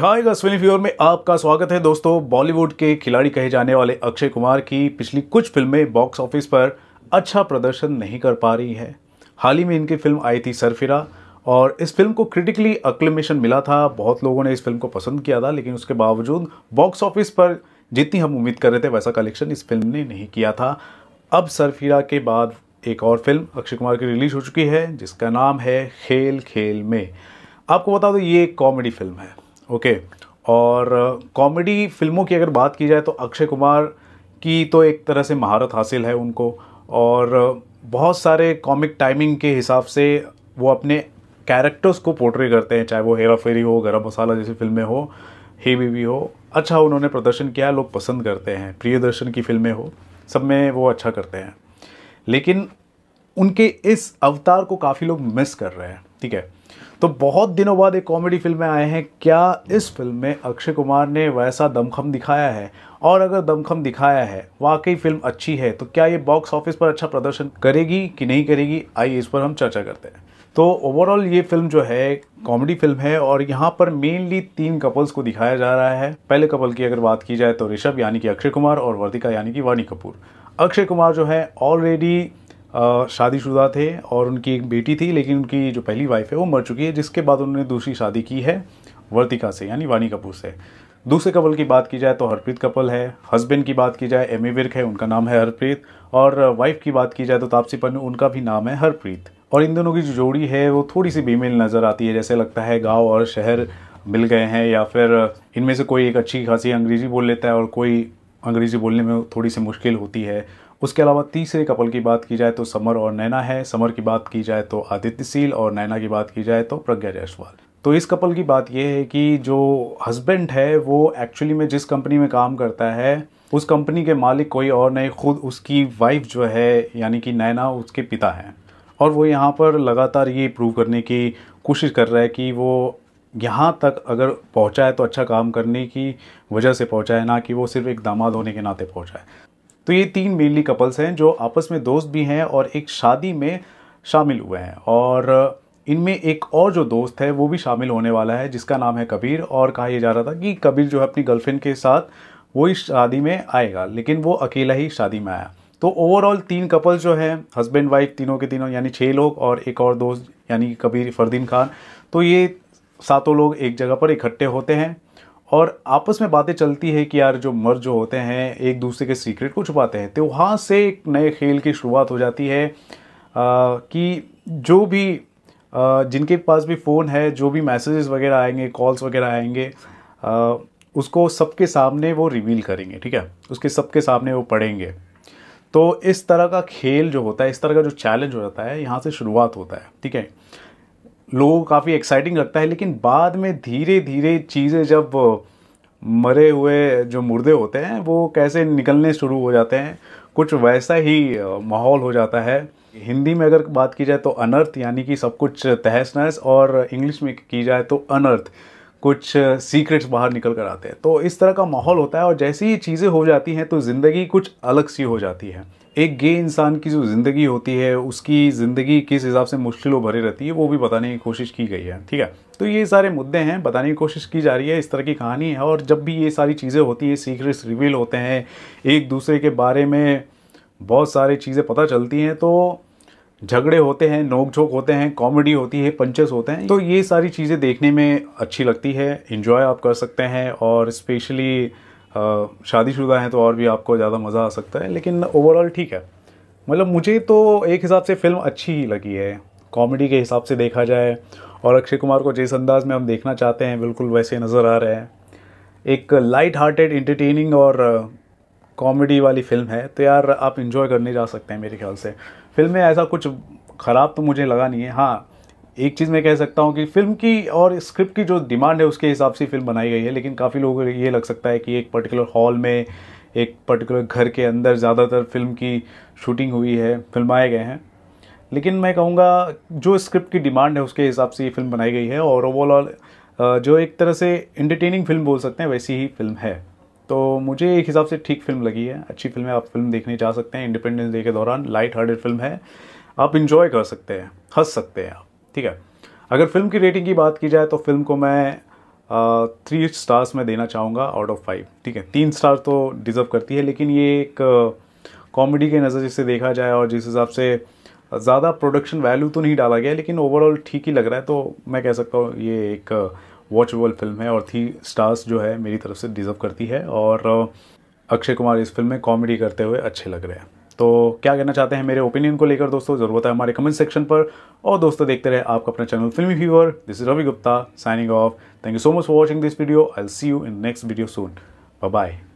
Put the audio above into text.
हाय का स्विनी फ्योर में आपका स्वागत है दोस्तों बॉलीवुड के खिलाड़ी कहे जाने वाले अक्षय कुमार की पिछली कुछ फिल्में बॉक्स ऑफिस पर अच्छा प्रदर्शन नहीं कर पा रही है हाल ही में इनकी फिल्म आई थी सरफिरा और इस फिल्म को क्रिटिकली अक्लेमेशन मिला था बहुत लोगों ने इस फिल्म को पसंद किया था लेकिन उसके बावजूद बॉक्स ऑफिस पर जितनी हम उम्मीद कर रहे थे वैसा कलेक्शन इस फिल्म ने नहीं किया था अब सरफिरा के बाद एक और फिल्म अक्षय कुमार की रिलीज हो चुकी है जिसका नाम है खेल खेल में आपको बता दो ये एक कॉमेडी फिल्म है ओके और कॉमेडी फिल्मों की अगर बात की जाए तो अक्षय कुमार की तो एक तरह से महारत हासिल है उनको और बहुत सारे कॉमिक टाइमिंग के हिसाब से वो अपने कैरेक्टर्स को पोर्ट्रे करते हैं चाहे वो हेरा फेरी हो गरम मसाला जैसी फिल्में हो ही बीवी हो अच्छा उन्होंने प्रदर्शन किया लोग पसंद करते हैं प्रियदर्शन की फिल्में हो सब में वो अच्छा करते हैं लेकिन उनके इस अवतार को काफ़ी लोग मिस कर रहे हैं ठीक है तो बहुत दिनों बाद एक कॉमेडी फिल्म में आए हैं क्या इस फिल्म में अक्षय कुमार ने वैसा दमखम दिखाया है और अगर दमखम दिखाया है वाकई फिल्म अच्छी है तो क्या ये बॉक्स ऑफिस पर अच्छा प्रदर्शन करेगी कि नहीं करेगी आइए इस पर हम चर्चा करते हैं तो ओवरऑल ये फिल्म जो है कॉमेडी फिल्म है और यहाँ पर मेनली तीन कपल्स को दिखाया जा रहा है पहले कपल की अगर बात की जाए तो ऋषभ यानी कि अक्षय कुमार और वर्तिका यानी कि वानी कपूर अक्षय कुमार जो है ऑलरेडी शादीशुदा थे और उनकी एक बेटी थी लेकिन उनकी जो पहली वाइफ है वो मर चुकी है जिसके बाद उन्होंने दूसरी शादी की है वर्तिका से यानी वानी कपूर से दूसरे कपल की बात की जाए तो हरप्रीत कपल है हस्बैंड की बात की जाए ए विर्क है उनका नाम है हरप्रीत और वाइफ की बात की जाए तो तापसी पन्नू उनका भी नाम है हरप्रीत और इन दोनों की जो जोड़ी है वो थोड़ी सी बेमेल नज़र आती है जैसे लगता है गाँव और शहर मिल गए हैं या फिर इनमें से कोई एक अच्छी खासी अंग्रेजी बोल लेता है और कोई अंग्रेजी बोलने में थोड़ी सी मुश्किल होती है उसके अलावा तीसरे कपल की बात की जाए तो समर और नैना है समर की बात की जाए तो आदित्यशील और नैना की बात की जाए तो प्रज्ञा जायसवाल तो इस कपल की बात यह है कि जो हस्बैंड है वो एक्चुअली में जिस कंपनी में काम करता है उस कंपनी के मालिक कोई और नहीं खुद उसकी वाइफ जो है यानी कि नैना उसके पिता हैं और वो यहाँ पर लगातार ये प्रूव करने की कोशिश कर रहा है कि वो यहाँ तक अगर पहुँचा है तो अच्छा काम करने की वजह से पहुँचा है ना कि वो सिर्फ एक दामाद होने के नाते पहुँचा है तो ये तीन मेनली कपल्स हैं जो आपस में दोस्त भी हैं और एक शादी में शामिल हुए हैं और इनमें एक और जो दोस्त है वो भी शामिल होने वाला है जिसका नाम है कबीर और कहा यह जा रहा था कि कबीर जो है अपनी गर्लफ्रेंड के साथ वो इस शादी में आएगा लेकिन वो अकेला ही शादी में आया तो ओवरऑल तीन कपल जो है हस्बैंड वाइफ तीनों के तीनों यानी छः लोग और एक और दोस्त यानी कबीर फरदीन खान तो ये सातों लोग एक जगह पर इकट्ठे होते हैं और आपस में बातें चलती है कि यार जो मर्द जो होते हैं एक दूसरे के सीक्रेट को छुपाते हैं तो वहाँ से एक नए खेल की शुरुआत हो जाती है आ, कि जो भी आ, जिनके पास भी फ़ोन है जो भी मैसेजेस वगैरह आएंगे कॉल्स वगैरह आएंगे आ, उसको सबके सामने वो रिवील करेंगे ठीक है उसके सबके सामने वो पढ़ेंगे तो इस तरह का खेल जो होता है इस तरह का जो चैलेंज हो जाता है यहाँ से शुरुआत होता है ठीक है लोगों को काफ़ी एक्साइटिंग लगता है लेकिन बाद में धीरे धीरे चीज़ें जब मरे हुए जो मुर्दे होते हैं वो कैसे निकलने शुरू हो जाते हैं कुछ वैसा ही माहौल हो जाता है हिंदी में अगर बात की जाए तो अनर्थ यानी कि सब कुछ तहस नहस और इंग्लिश में की जाए तो अनर्थ कुछ सीक्रेट्स बाहर निकल कर आते हैं तो इस तरह का माहौल होता है और जैसी ही चीज़ें हो जाती हैं तो ज़िंदगी कुछ अलग सी हो जाती है एक गे इंसान की जो ज़िंदगी होती है उसकी ज़िंदगी किस हिसाब से मुश्किलों भरे रहती है वो भी बताने की कोशिश की गई है ठीक है तो ये सारे मुद्दे हैं बताने की कोशिश की जा रही है इस तरह की कहानी है और जब भी ये सारी चीज़ें होती हैं सीक्रेट्स रिवील होते हैं एक दूसरे के बारे में बहुत सारी चीज़ें पता चलती हैं तो झगड़े होते हैं नोकझोंक होते हैं कॉमेडी होती है पंचेस होते हैं तो ये सारी चीज़ें देखने में अच्छी लगती है इन्जॉय आप कर सकते हैं और स्पेशली शादीशुदा हैं तो और भी आपको ज़्यादा मज़ा आ सकता है लेकिन ओवरऑल ठीक है मतलब मुझे तो एक हिसाब से फिल्म अच्छी ही लगी है कॉमेडी के हिसाब से देखा जाए और अक्षय कुमार को जिस अंदाज में हम देखना चाहते हैं बिल्कुल वैसे नज़र आ रहे हैं एक लाइट हार्टेड इंटरटेनिंग और कॉमेडी वाली फिल्म है तो यार आप इन्जॉय करने जा सकते हैं मेरे ख्याल से फिल्म में ऐसा कुछ ख़राब तो मुझे लगा नहीं है हाँ एक चीज़ मैं कह सकता हूँ कि फिल्म की और स्क्रिप्ट की जो डिमांड है उसके हिसाब से फिल्म बनाई गई है लेकिन काफ़ी लोगों को ये लग सकता है कि एक पर्टिकुलर हॉल में एक पर्टिकुलर घर के अंदर ज़्यादातर फिल्म की शूटिंग हुई है फिल्माए गए हैं लेकिन मैं कहूँगा जो स्क्रिप्ट की डिमांड है उसके हिसाब से ये फिल्म बनाई गई है और ओवरऑल जो एक तरह से इंटरटेनिंग फिल्म बोल सकते हैं वैसी ही फिल्म है तो मुझे एक हिसाब से ठीक फिल्म लगी है अच्छी फिल्म है आप फिल्म देखने जा सकते हैं इंडिपेंडेंस डे के दौरान लाइट हार्टेड फिल्म है आप इन्जॉय कर सकते हैं हंस सकते हैं आप ठीक है अगर फिल्म की रेटिंग की बात की जाए तो फिल्म को मैं थ्री स्टार्स में देना चाहूँगा आउट ऑफ फाइव ठीक है तीन स्टार तो डिज़र्व करती है लेकिन ये एक कॉमेडी के नज़र से देखा जाए और जिस हिसाब से ज़्यादा प्रोडक्शन वैल्यू तो नहीं डाला गया लेकिन ओवरऑल ठीक ही लग रहा है तो मैं कह सकता हूँ ये एक वॉचबल फिल्म है और थ्री स्टार्स जो है मेरी तरफ से डिज़र्व करती है और अक्षय कुमार इस फिल्म में कॉमेडी करते हुए अच्छे लग रहे हैं तो क्या कहना चाहते हैं मेरे ओपिनियन को लेकर दोस्तों जरूर बताएं हमारे कमेंट सेक्शन पर और दोस्तों देखते रहे आपका अपना channel filmy fever this is Ravi Gupta signing off thank you so much for watching this video I see you in next video soon bye